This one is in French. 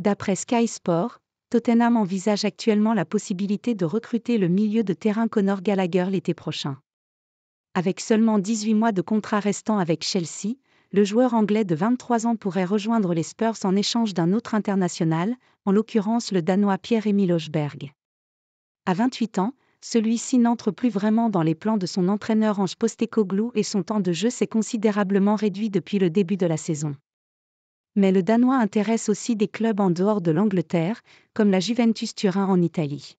D'après Sky Sport, Tottenham envisage actuellement la possibilité de recruter le milieu de terrain Connor Gallagher l'été prochain. Avec seulement 18 mois de contrat restant avec Chelsea, le joueur anglais de 23 ans pourrait rejoindre les Spurs en échange d'un autre international, en l'occurrence le Danois Pierre-Emile Hochberg. À 28 ans, celui-ci n'entre plus vraiment dans les plans de son entraîneur Ange Postecoglou et son temps de jeu s'est considérablement réduit depuis le début de la saison mais le Danois intéresse aussi des clubs en dehors de l'Angleterre, comme la Juventus Turin en Italie.